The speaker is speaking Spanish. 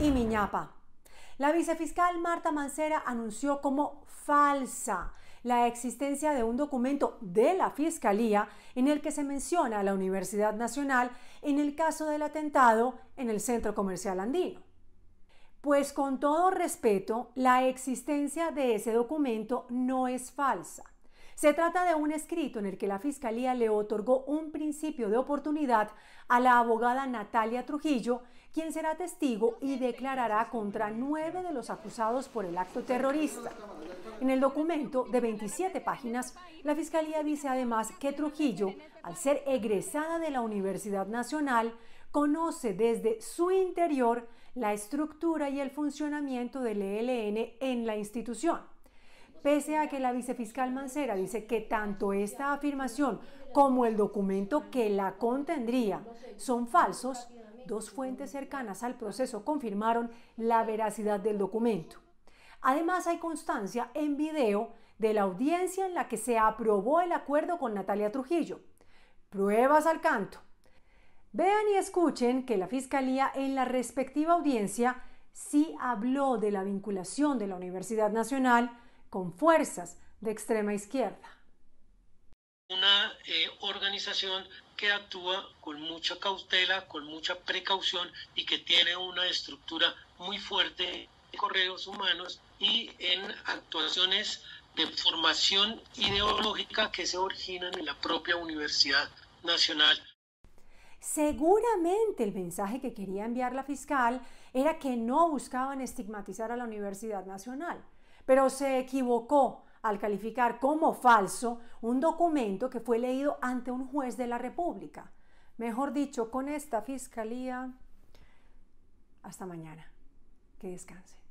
y Miñapa. La vicefiscal Marta Mancera anunció como falsa la existencia de un documento de la Fiscalía en el que se menciona a la Universidad Nacional en el caso del atentado en el Centro Comercial Andino. Pues con todo respeto, la existencia de ese documento no es falsa. Se trata de un escrito en el que la Fiscalía le otorgó un principio de oportunidad a la abogada Natalia Trujillo, quien será testigo y declarará contra nueve de los acusados por el acto terrorista. En el documento de 27 páginas, la Fiscalía dice además que Trujillo, al ser egresada de la Universidad Nacional, conoce desde su interior la estructura y el funcionamiento del ELN en la institución pese a que la vicefiscal Mancera dice que tanto esta afirmación como el documento que la contendría son falsos, dos fuentes cercanas al proceso confirmaron la veracidad del documento. Además hay constancia en video de la audiencia en la que se aprobó el acuerdo con Natalia Trujillo. Pruebas al canto. Vean y escuchen que la Fiscalía en la respectiva audiencia sí habló de la vinculación de la Universidad Nacional con fuerzas de extrema izquierda. Una eh, organización que actúa con mucha cautela, con mucha precaución y que tiene una estructura muy fuerte de correos humanos y en actuaciones de formación ideológica que se originan en la propia Universidad Nacional. Seguramente el mensaje que quería enviar la fiscal era que no buscaban estigmatizar a la Universidad Nacional, pero se equivocó al calificar como falso un documento que fue leído ante un juez de la República. Mejor dicho, con esta fiscalía, hasta mañana. Que descanse.